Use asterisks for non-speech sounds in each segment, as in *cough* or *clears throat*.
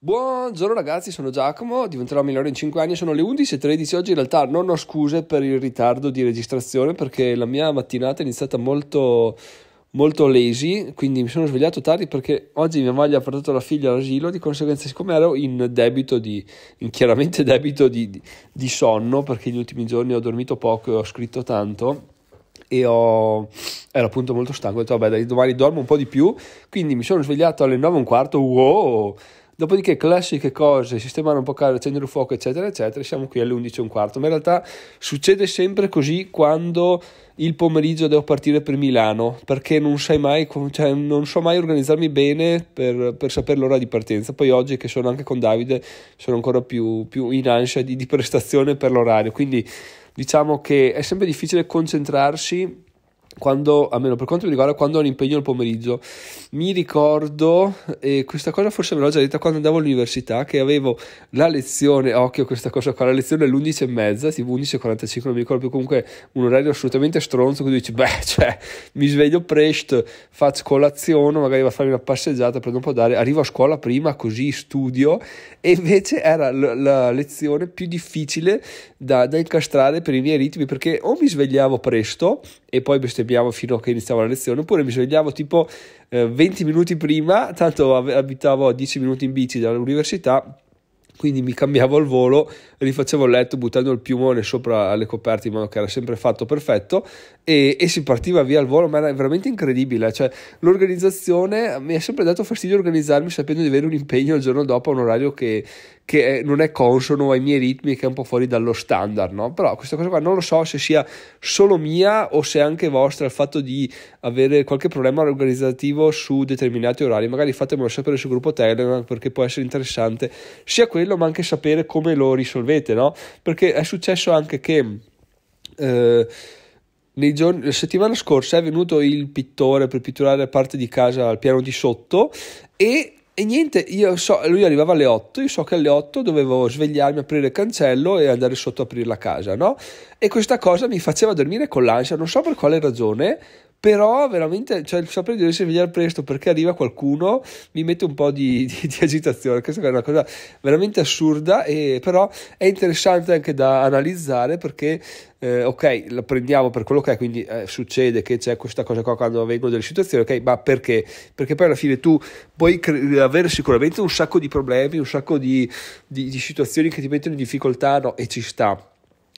Buongiorno ragazzi, sono Giacomo, diventerò migliore in 5 anni, sono le 11.13, oggi in realtà non ho scuse per il ritardo di registrazione perché la mia mattinata è iniziata molto, molto lazy, quindi mi sono svegliato tardi perché oggi mia moglie ha portato la figlia all'asilo, di conseguenza siccome ero in debito di, in chiaramente debito di, di, di sonno perché gli ultimi giorni ho dormito poco e ho scritto tanto, e ho, ero appunto molto stanco, ho detto vabbè dai domani dormo un po' di più, quindi mi sono svegliato alle 9.15, wow! Dopodiché, classiche cose, sistemare un po' casa, accendere il fuoco, eccetera, eccetera, siamo qui alle 11 e un quarto. Ma in realtà succede sempre così quando il pomeriggio devo partire per Milano, perché non sai mai, cioè non so mai organizzarmi bene per, per sapere l'ora di partenza. Poi oggi che sono anche con Davide, sono ancora più, più in ansia di, di prestazione per l'orario. Quindi diciamo che è sempre difficile concentrarsi quando, almeno per quanto mi riguarda, quando ho un impegno il pomeriggio, mi ricordo, e questa cosa forse me l'ho già detta quando andavo all'università, che avevo la lezione, occhio questa cosa qua, la lezione alle 11 e mezza, tipo 11.45, non mi ricordo più, comunque un orario assolutamente stronzo, quindi dici, beh, *laughs* cioè, mi sveglio presto, faccio colazione, magari vado a farmi una passeggiata, prendo un po' d'aria, arrivo a scuola prima, così studio, e invece era l- la lezione più difficile da, da incastrare per i miei ritmi, perché o mi svegliavo presto, e poi bestemmiavo fino a che iniziavo la lezione, oppure mi svegliavo tipo eh, 20 minuti prima, tanto abitavo a 10 minuti in bici dall'università quindi mi cambiavo il volo, rifacevo il letto buttando il piumone sopra alle coperte in modo che era sempre fatto perfetto e, e, si partiva via al volo, ma era veramente incredibile, cioè l'organizzazione mi ha sempre dato fastidio organizzarmi sapendo di avere un impegno il giorno dopo a un orario che, che non è consono ai miei ritmi, che è un po' fuori dallo standard, no? Però questa cosa qua non lo so se sia solo mia o se è anche vostra il fatto di avere qualche problema organizzativo su determinati orari, magari fatemelo sapere sul gruppo Telegram perché può essere interessante sia quello quello, ma anche sapere come lo risolvete, no? Perché è successo anche che... Eh, Giorni, la settimana scorsa è venuto il pittore per pitturare parte di casa al piano di sotto e, e niente, so, lui arrivava alle 8, io so che alle 8 dovevo svegliarmi, aprire il cancello e andare sotto a aprire la casa, no? E questa cosa mi faceva dormire con l'ansia, non so per quale ragione, però veramente cioè, il sapere di dover svegliare presto perché arriva qualcuno mi mette un po' di, di, di agitazione questa è una cosa veramente assurda e, però è interessante anche da analizzare perché eh, ok la prendiamo per quello che è quindi eh, succede che c'è questa cosa qua quando vengono delle situazioni ok ma perché perché poi alla fine tu puoi cre- avere sicuramente un sacco di problemi un sacco di, di situazioni che ti mettono in difficoltà no, e ci sta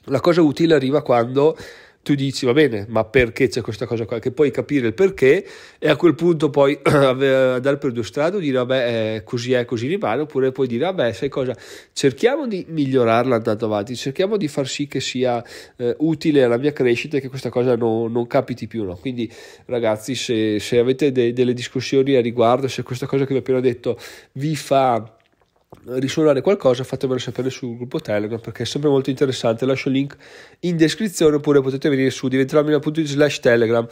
la cosa utile arriva quando tu dici va bene, ma perché c'è questa cosa qua? Che puoi capire il perché e a quel punto puoi andare *clears throat* per due strade o dire vabbè eh, così è, così rimane, oppure puoi dire vabbè sai cosa, cerchiamo di migliorarla andando avanti, cerchiamo di far sì che sia eh, utile alla mia crescita e che questa cosa no, non capiti più. No? Quindi ragazzi se, se avete de- delle discussioni a riguardo, se questa cosa che vi ho appena detto vi fa risuonare qualcosa fatemelo sapere sul gruppo Telegram perché è sempre molto interessante lascio il link in descrizione oppure potete venire su diventerami.it slash telegram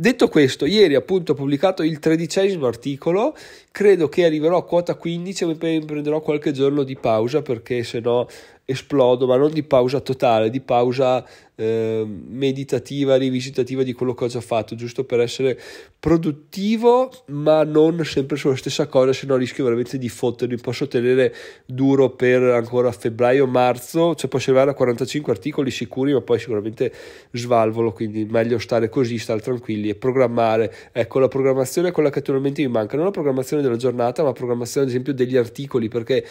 Detto questo, ieri appunto ho pubblicato il tredicesimo articolo, credo che arriverò a quota 15 e prenderò qualche giorno di pausa perché se no esplodo, ma non di pausa totale, di pausa eh, meditativa, rivisitativa di quello che ho già fatto, giusto per essere produttivo, ma non sempre sulla stessa cosa, se no rischio veramente di fottermi. Posso tenere duro per ancora febbraio, marzo, cioè posso arrivare a 45 articoli sicuri, ma poi sicuramente svalvolo, quindi meglio stare così, stare tranquilli e programmare. Ecco, la programmazione è quella che attualmente mi manca, non la programmazione della giornata, ma la programmazione ad esempio degli articoli, perché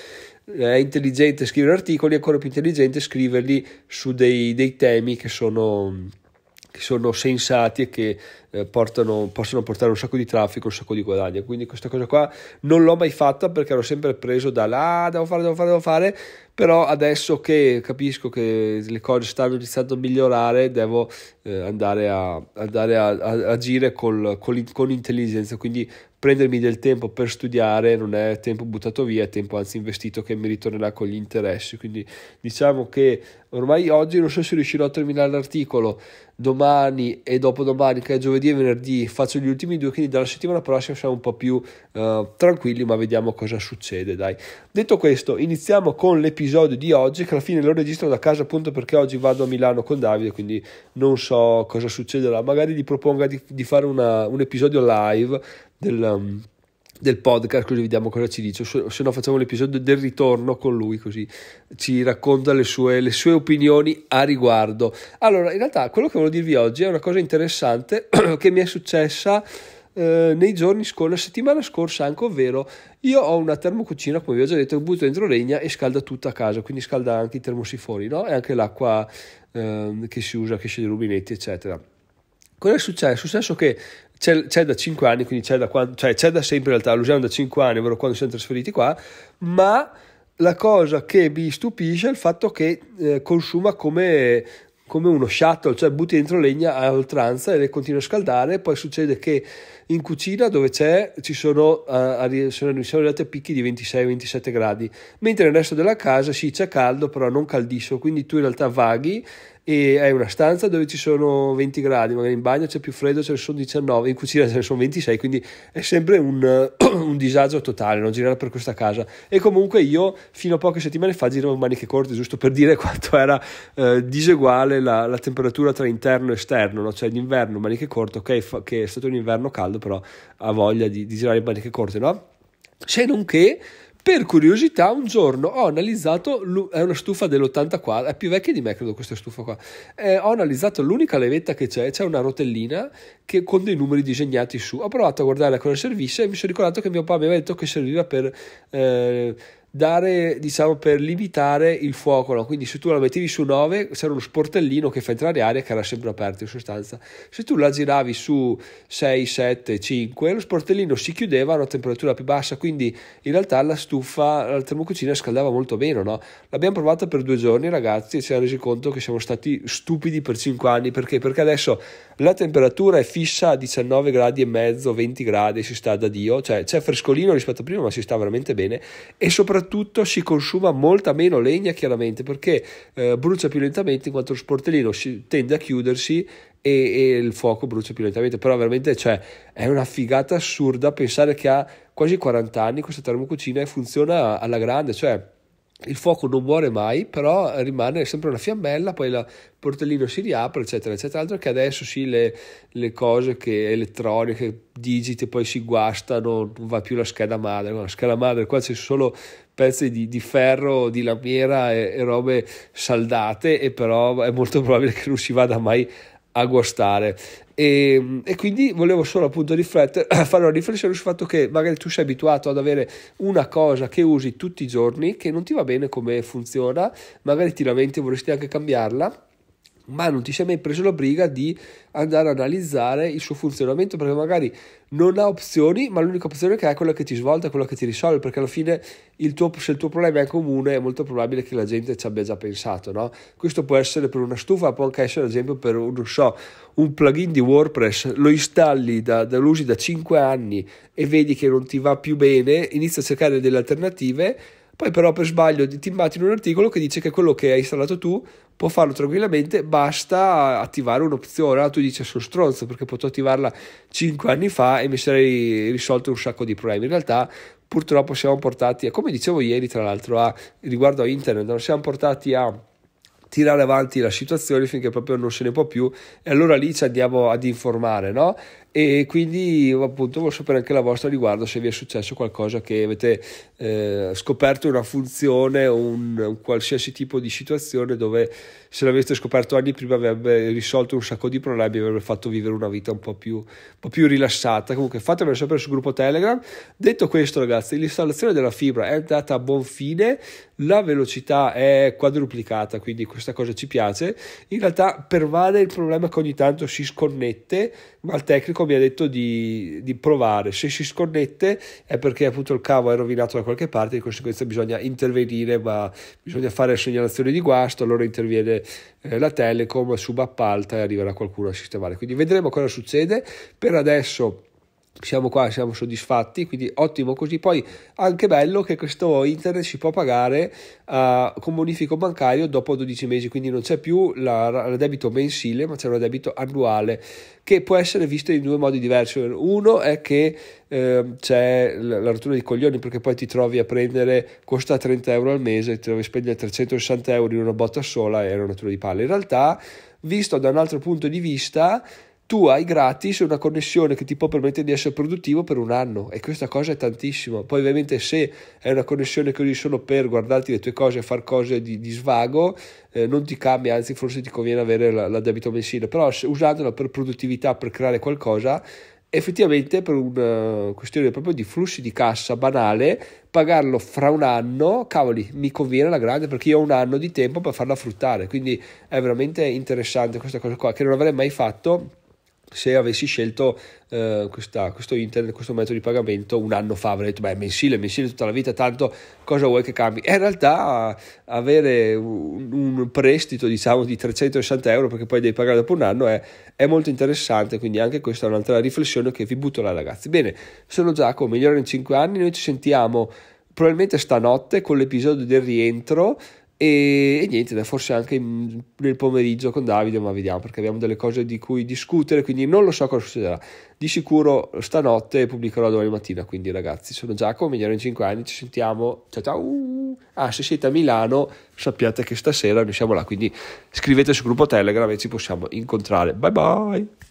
eh, è intelligente scrivere articoli, è ancora più intelligente scriverli su dei, dei temi che sono che sono sensati e che eh, portano, possono portare un sacco di traffico, un sacco di guadagno. Quindi questa cosa qua non l'ho mai fatta perché ero sempre preso da là, ah, devo fare, devo fare, devo fare, però adesso che capisco che le cose stanno iniziando a migliorare, devo eh, andare, a, andare a, a, agire col, con, con intelligenza, quindi prendermi del tempo per studiare non è tempo buttato via, è tempo anzi investito che mi ritornerà con gli interessi. Quindi diciamo che ormai oggi non so se riuscirò a terminare l'articolo, domani e dopodomani, che è giovedì e venerdì, faccio gli ultimi due, quindi dalla settimana prossima siamo un po' più uh, tranquilli, ma vediamo cosa succede, dai. Detto questo, iniziamo con l'episodio di oggi, che alla fine lo registro da casa appunto perché oggi vado a Milano con Davide, quindi non so cosa succederà, magari gli propongo di, di fare una, un episodio live del, um, del podcast, così vediamo cosa ci dice. Se no, facciamo l'episodio del ritorno con lui, così ci racconta le sue, le sue opinioni a riguardo. Allora, in realtà, quello che volevo dirvi oggi è una cosa interessante *clears throat* che mi è successa. Eh, nei giorni scorsi, la settimana scorsa anche, ovvero io ho una termocucina, come vi ho già detto, butto dentro legna e scalda tutta a casa, quindi scalda anche i termosifoni no? e anche l'acqua eh, che si usa, che esce dai rubinetti, eccetera. Cosa è successo? È successo che c'è, c'è, da 5 anni, quindi c'è da, quando, cioè c'è da sempre in realtà, lo usiamo da 5 anni, ovvero quando siamo trasferiti qua, ma la cosa che mi stupisce è il fatto che eh, consuma come, come, uno shuttle, cioè butti dentro legna a oltranza e le continua a scaldare, poi succede che in cucina dove c'è ci sono, eh, sono, sono arrivati a picchi di 26-27 gradi, mentre nel resto della casa sì c'è caldo però non caldissimo, quindi tu in realtà vaghi e è una stanza dove ci sono 20 gradi, magari in bagno c'è più freddo, ce ne sono 19, in cucina ce ne sono 26, quindi è sempre un, *clears throat* un disagio totale non girare per questa casa. E comunque io fino a poche settimane fa giravo maniche corte, giusto per dire *laughs* quanto era eh, diseguale la, la, temperatura tra interno e esterno, no? cioè l'inverno maniche corte, ok, fa, che è stato un inverno caldo, però ha voglia di, di girare maniche corte, no? Se non che per curiosità, un giorno ho analizzato, è una stufa dell'84, è più vecchia di me credo questa stufa qua, eh, ho analizzato l'unica levetta che c'è, c'è una rotellina che, con dei numeri disegnati su, ho provato a guardare a cosa servisse e mi sono ricordato che mio papà mi aveva detto che serviva per... Eh, dare, diciamo, per limitare il fuoco. No? Quindi se tu la mettevi su 9 c'era uno sportellino che fa entrare aria che era sempre aperto in sostanza. Se tu la giravi su 6, 7, 5, lo sportellino si chiudeva a una temperatura più bassa, quindi in realtà la stufa, la termocucina scaldava molto meno. No? L'abbiamo provata per due giorni ragazzi e ci siamo resi conto che siamo stati stupidi per 5 anni perché, perché adesso la temperatura è fissa a 19 gradi e mezzo, 20 gradi, si sta da Dio, cioè c'è frescolino rispetto a prima ma si sta veramente bene e soprattutto si consuma molta meno legna chiaramente perché eh, brucia più lentamente in quanto lo sportellino si, tende a chiudersi e, e, il fuoco brucia più lentamente. Però veramente cioè, è una figata assurda pensare che ha quasi 40 anni questa termocucina e funziona alla grande. Cioè, il fuoco non muore mai, però rimane sempre una fiammella, poi il portellino si riapre, eccetera, eccetera. Altro che adesso sì, le, le cose che elettroniche, digite, poi si guastano, non va più la scheda madre. No, la scheda madre, qua c'è solo pezzi di, di ferro, di lamiera e, e robe saldate, e però è molto probabile che non si vada mai a guastare. E, ehm, e, quindi volevo solo appunto riflettere, *clears throat* fare una riflessione sul fatto che magari tu sei abituato ad avere una cosa che usi tutti i giorni che non ti va bene come funziona, magari ti lamenti e vorresti anche cambiarla ma non ti sei mai preso la briga di andare a analizzare il suo funzionamento perché magari non ha opzioni, ma l'unica opzione che ha è quella che ti svolta, quella che ti risolve, perché alla fine il tuo, se il tuo problema è comune è molto probabile che la gente ci abbia già pensato, no? Questo può essere per una stufa, può anche essere ad esempio per, non so, un plugin di WordPress, lo installi, da, da, lo usi da 5 anni e vedi che non ti va più bene, inizia a cercare delle alternative poi però per sbaglio ti in un articolo che dice che quello che hai installato tu può farlo tranquillamente, basta attivare un'opzione. Allora tu dici sono stronzo perché potevo attivarla 5 anni fa e mi sarei risolto un sacco di problemi. In realtà purtroppo siamo portati, a, come dicevo ieri tra l'altro a, riguardo a internet, non siamo portati a tirare avanti la situazione finché proprio non se ne può più e allora lì ci andiamo ad informare, no? e quindi appunto voglio sapere anche la vostra riguardo se vi è successo qualcosa che avete eh, scoperto una funzione o un, un, qualsiasi tipo di situazione dove se l'aveste scoperto anni prima avrebbe risolto un sacco di problemi e avrebbe fatto vivere una vita un po' più, un po più rilassata comunque fatemelo sapere sul gruppo Telegram detto questo ragazzi l'installazione della fibra è andata a buon fine la velocità è quadruplicata quindi questa cosa ci piace in realtà pervade il problema che ogni tanto si sconnette ma il tecnico tecnico mi ha detto di, di, provare, se si sconnette è perché appunto il cavo è rovinato da qualche parte, di conseguenza bisogna intervenire, ma bisogna fare segnalazione di guasto, allora interviene eh, la Telecom, subappalta e arriverà qualcuno a sistemare. Quindi vedremo cosa succede, per adesso siamo qua, siamo soddisfatti, quindi ottimo così. Poi anche bello che questo internet si può pagare uh, con bonifico bancario dopo 12 mesi, quindi non c'è più il debito mensile, ma c'è un debito annuale che può essere visto in due modi diversi. Uno è che eh, c'è la rottura di coglioni perché poi ti trovi a prendere costa 30 euro al mese, ti trovi a spendere 360 euro in una botta sola e è una rottura di palle. In realtà, visto da un altro punto di vista, tu hai gratis una connessione che ti può permettere di essere produttivo per un anno e questa cosa è tantissimo. Poi ovviamente se è una connessione che così solo per guardarti le tue cose e far cose di, di svago, eh, non ti cambia, anzi forse ti conviene avere la, la debito mensile, però se, usandola per produttività, per creare qualcosa, effettivamente per una eh, questione proprio di flussi di cassa banale, pagarlo fra un anno, cavoli, mi conviene la grande perché io ho un anno di tempo per farla fruttare, quindi è veramente interessante questa cosa qua che non avrei mai fatto se avessi scelto eh, questa, questo internet, questo metodo di pagamento un anno fa, avrei detto, beh, mensile, mensile tutta la vita, tanto cosa vuoi che cambi? E in realtà avere un, un prestito, diciamo, di 360 euro, perché poi devi pagare dopo un anno, è, è, molto interessante, quindi anche questa è un'altra riflessione che vi butto là, ragazzi. Bene, sono Giacomo, migliore in 5 anni, noi ci sentiamo probabilmente stanotte con l'episodio del rientro e, e, niente, forse anche in, nel pomeriggio con Davide, ma vediamo perché abbiamo delle cose di cui discutere, quindi non lo so cosa succederà. Di sicuro stanotte pubblicherò domani mattina, quindi ragazzi, sono Giacomo, mi in 5 anni, ci sentiamo, ciao ciao! Ah, se siete a Milano sappiate che stasera noi siamo là, quindi scrivete sul gruppo Telegram e ci possiamo incontrare. Bye bye!